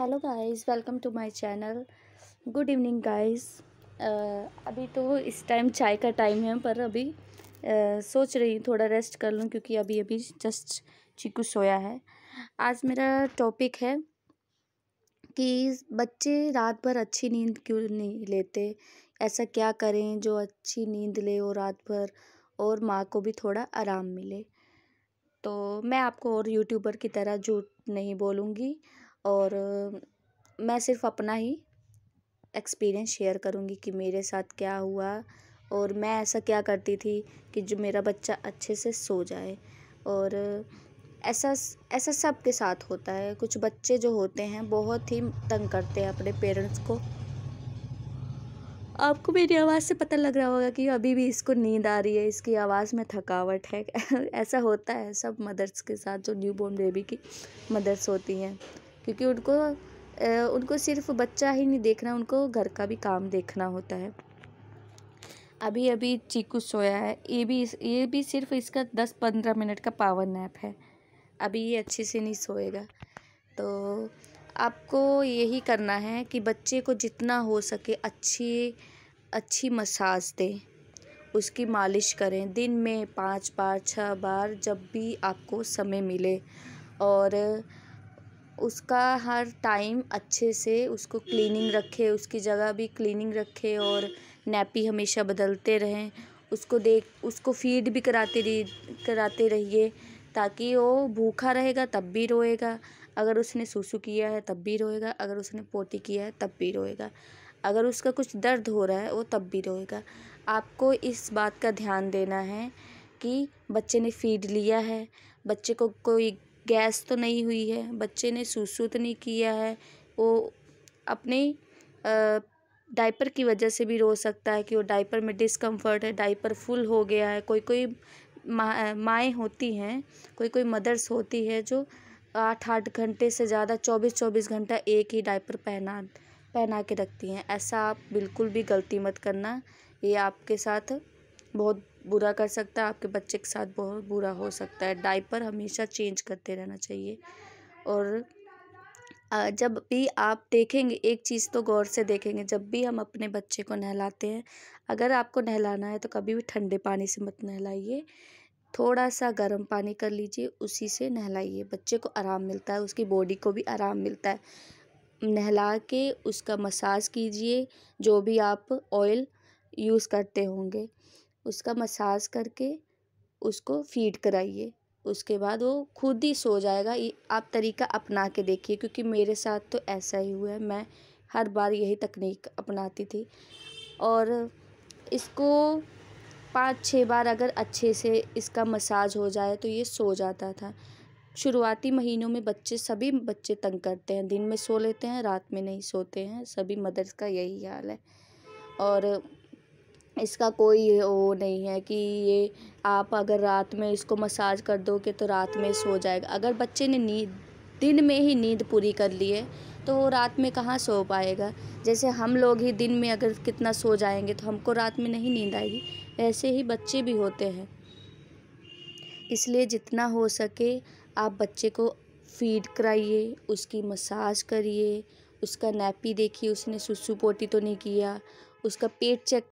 hello guys welcome to my channel good evening guys अभी तो इस टाइम चाय का टाइम है पर अभी आ, uh, सोच रही हूँ थोड़ा रेस्ट कर लूँ क्योंकि अभी अभी जस्ट चीकू सोया है आज मेरा टॉपिक है कि बच्चे रात भर अच्छी नींद क्यों नहीं लेते ऐसा क्या करें जो अच्छी नींद ले और रात भर और माँ को भी थोड़ा आराम मिले तो मैं आपको और यूट्यूबर की तरह झूठ नहीं बोलूँगी और मैं सिर्फ अपना ही एक्सपीरियंस शेयर करूँगी कि मेरे साथ क्या हुआ और मैं ऐसा क्या करती थी कि जो मेरा बच्चा अच्छे से सो जाए और ऐसा ऐसा सबके साथ होता है कुछ बच्चे जो होते हैं बहुत ही तंग करते हैं अपने पेरेंट्स को आपको मेरी आवाज़ से पता लग रहा होगा कि अभी भी इसको नींद आ रही है इसकी आवाज़ में थकावट है ऐसा होता है सब मदर्स के साथ जो न्यूबॉर्न बेबी की मदर्स होती हैं क्योंकि उनको उनको सिर्फ बच्चा ही नहीं देखना उनको घर का भी काम देखना होता है अभी अभी चीकू सोया है ये भी ये भी सिर्फ इसका दस पंद्रह मिनट का पावर नैप है अभी ये अच्छे से नहीं सोएगा तो आपको यही करना है कि बच्चे को जितना हो सके अच्छी अच्छी मसाज दें उसकी मालिश करें दिन में पाँच बार छः बार जब भी आपको समय मिले और उसका हर टाइम अच्छे से उसको क्लीनिंग रखे उसकी जगह भी क्लीनिंग रखे और नैपी हमेशा बदलते रहें उसको देख उसको फ़ीड भी कराते रही कराते रहिए ताकि वो भूखा रहेगा तब भी रोएगा अगर उसने सूसू किया है तब भी रोएगा अगर उसने पोती किया है तब भी रोएगा अगर उसका कुछ दर्द हो रहा है वो तब भी रोएगा आपको इस बात का ध्यान देना है कि बच्चे ने फीड लिया है बच्चे को कोई गैस तो नहीं हुई है बच्चे ने सुसुत नहीं किया है वो अपने डाइपर की वजह से भी रो सकता है कि वो डाइपर में डिसकम्फर्ट है डाइपर फुल हो गया है कोई कोई माएँ होती हैं कोई कोई मदर्स होती है जो आठ आठ घंटे से ज़्यादा चौबीस चौबीस घंटा एक ही डाइपर पहना पहना के रखती हैं ऐसा आप बिल्कुल भी गलती मत करना ये आपके साथ बहुत बुरा कर सकता है आपके बच्चे के साथ बहुत बुरा हो सकता है डाइपर हमेशा चेंज करते रहना चाहिए और जब भी आप देखेंगे एक चीज़ तो गौर से देखेंगे जब भी हम अपने बच्चे को नहलाते हैं अगर आपको नहलाना है तो कभी भी ठंडे पानी से मत नहलाइए थोड़ा सा गर्म पानी कर लीजिए उसी से नहलाइए बच्चे को आराम मिलता है उसकी बॉडी को भी आराम मिलता है नहला के उसका मसाज कीजिए जो भी आप ऑयल यूज़ करते होंगे उसका मसाज करके उसको फ़ीड कराइए उसके बाद वो खुद ही सो जाएगा ये आप तरीका अपना के देखिए क्योंकि मेरे साथ तो ऐसा ही हुआ है मैं हर बार यही तकनीक अपनाती थी और इसको पाँच छः बार अगर अच्छे से इसका मसाज हो जाए तो ये सो जाता था शुरुआती महीनों में बच्चे सभी बच्चे तंग करते हैं दिन में सो लेते हैं रात में नहीं सोते हैं सभी मदर्स का यही हाल है और इसका कोई वो नहीं है कि ये आप अगर रात में इसको मसाज कर दोगे तो रात में सो जाएगा अगर बच्चे ने नींद दिन में ही नींद पूरी कर ली है तो वो रात में कहाँ सो पाएगा जैसे हम लोग ही दिन में अगर कितना सो जाएंगे तो हमको रात में नहीं नींद आएगी ऐसे ही बच्चे भी होते हैं इसलिए जितना हो सके आप बच्चे को फीड कराइए उसकी मसाज करिए उसका नैपी देखिए उसने सुसु पोटी तो नहीं किया उसका पेट चेक